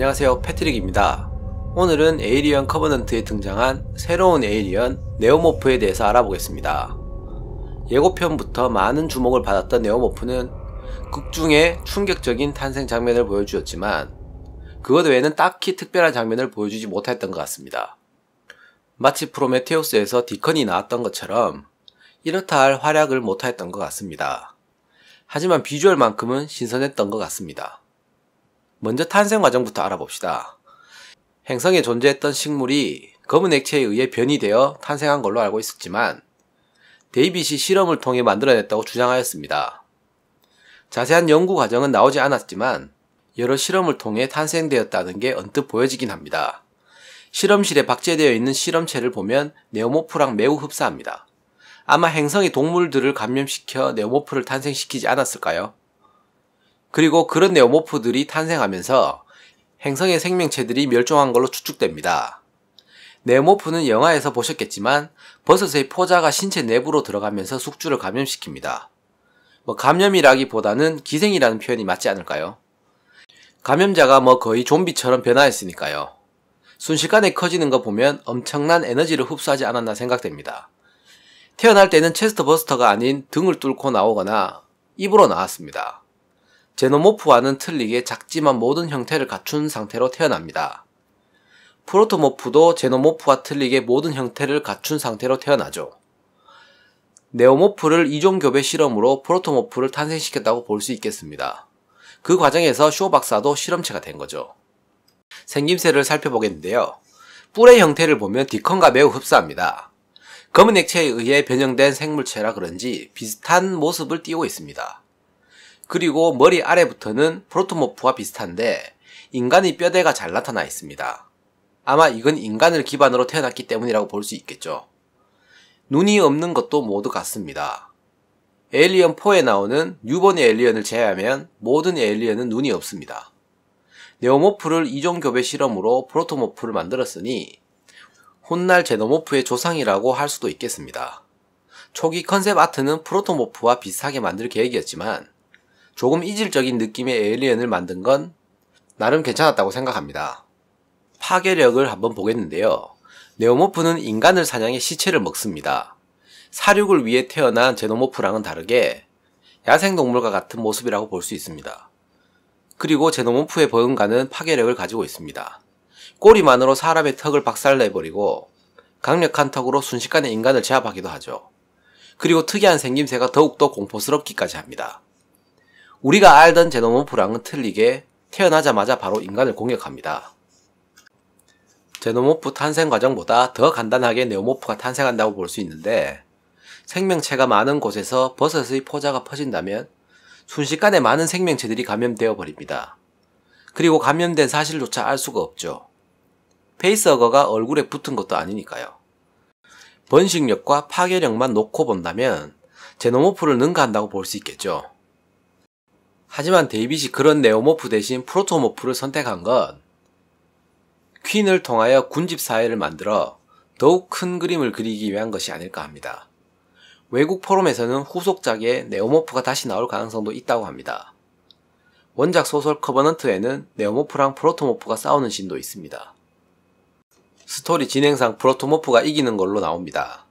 안녕하세요 패트릭입니다. 오늘은 에이리언 커버넌트에 등장한 새로운 에이리언 네오모프에 대해서 알아보겠습니다. 예고편부터 많은 주목을 받았던 네오모프는 극중에 충격적인 탄생 장면을 보여주었지만 그것 외에는 딱히 특별한 장면을 보여주지 못했던 것 같습니다. 마치 프로메테우스에서 디컨이 나왔던 것처럼 이렇다 할 활약을 못했던 것 같습니다. 하지만 비주얼만큼은 신선했던 것 같습니다. 먼저 탄생 과정부터 알아봅시다. 행성에 존재했던 식물이 검은 액체에 의해 변이 되어 탄생한 걸로 알고 있었지만 데이빗이 실험을 통해 만들어냈다고 주장하였습니다. 자세한 연구 과정은 나오지 않았지만 여러 실험을 통해 탄생되었다는 게 언뜻 보여지긴 합니다. 실험실에 박제되어 있는 실험체를 보면 네오모프랑 매우 흡사합니다. 아마 행성의 동물들을 감염시켜 네오모프를 탄생시키지 않았을까요? 그리고 그런 네오모프들이 탄생하면서 행성의 생명체들이 멸종한 걸로 추측됩니다. 네오모프는 영화에서 보셨겠지만 버섯의 포자가 신체 내부로 들어가면서 숙주를 감염시킵니다. 뭐 감염이라기보다는 기생이라는 표현이 맞지 않을까요? 감염자가 뭐 거의 좀비처럼 변화했으니까요. 순식간에 커지는 거 보면 엄청난 에너지를 흡수하지 않았나 생각됩니다. 태어날 때는 체스트 버스터가 아닌 등을 뚫고 나오거나 입으로 나왔습니다. 제노모프와는 틀리게 작지만 모든 형태를 갖춘 상태로 태어납니다. 프로토모프도 제노모프와 틀리게 모든 형태를 갖춘 상태로 태어나죠. 네오모프를 이종교배 실험으로 프로토모프를 탄생시켰다고 볼 수 있겠습니다. 그 과정에서 쇼 박사도 실험체가 된 거죠. 생김새를 살펴보겠는데요. 뿔의 형태를 보면 디컨과 매우 흡사합니다. 검은 액체에 의해 변형된 생물체라 그런지 비슷한 모습을 띄고 있습니다. 그리고 머리 아래부터는 프로토모프와 비슷한데 인간의 뼈대가 잘 나타나 있습니다. 아마 이건 인간을 기반으로 태어났기 때문이라고 볼 수 있겠죠. 눈이 없는 것도 모두 같습니다. 에일리언 4에 나오는 뉴본 에일리언을 제외하면 모든 에일리언은 눈이 없습니다. 네오모프를 이종교배 실험으로 프로토모프를 만들었으니 훗날 제노모프의 조상이라고 할 수도 있겠습니다. 초기 컨셉 아트는 프로토모프와 비슷하게 만들 계획이었지만 조금 이질적인 느낌의 에일리언을 만든 건 나름 괜찮았다고 생각합니다. 파괴력을 한번 보겠는데요. 네오모프는 인간을 사냥해 시체를 먹습니다. 사육을 위해 태어난 제노모프랑은 다르게 야생동물과 같은 모습이라고 볼 수 있습니다. 그리고 제노모프의 버금가는 파괴력을 가지고 있습니다. 꼬리만으로 사람의 턱을 박살내버리고 강력한 턱으로 순식간에 인간을 제압하기도 하죠. 그리고 특이한 생김새가 더욱더 공포스럽기까지 합니다. 우리가 알던 제노모프랑은 틀리게 태어나자마자 바로 인간을 공격합니다. 제노모프 탄생 과정보다 더 간단하게 네오모프가 탄생한다고 볼 수 있는데 생명체가 많은 곳에서 버섯의 포자가 퍼진다면 순식간에 많은 생명체들이 감염되어 버립니다. 그리고 감염된 사실조차 알 수가 없죠. 페이스어거가 얼굴에 붙은 것도 아니니까요. 번식력과 파괴력만 놓고 본다면 제노모프를 능가한다고 볼 수 있겠죠. 하지만 데이빗이 그런 네오모프 대신 프로토모프를 선택한 건 퀸을 통하여 군집 사회를 만들어 더욱 큰 그림을 그리기 위한 것이 아닐까 합니다. 외국 포럼에서는 후속작에 네오모프가 다시 나올 가능성도 있다고 합니다. 원작 소설 커버넌트에는 네오모프랑 프로토모프가 싸우는 신도 있습니다. 스토리 진행상 프로토모프가 이기는 걸로 나옵니다.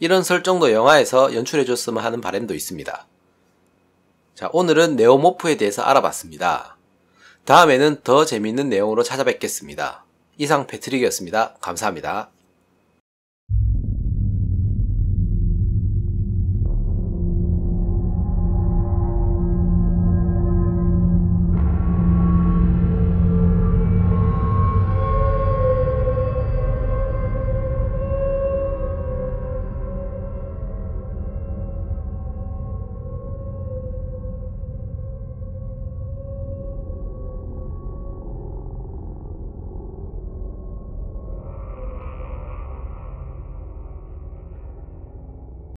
이런 설정도 영화에서 연출해줬으면 하는 바램도 있습니다. 자, 오늘은 네오모프에 대해서 알아봤습니다. 다음에는 더재미있는 내용으로 찾아뵙겠습니다. 이상 패트릭이었습니다. 감사합니다.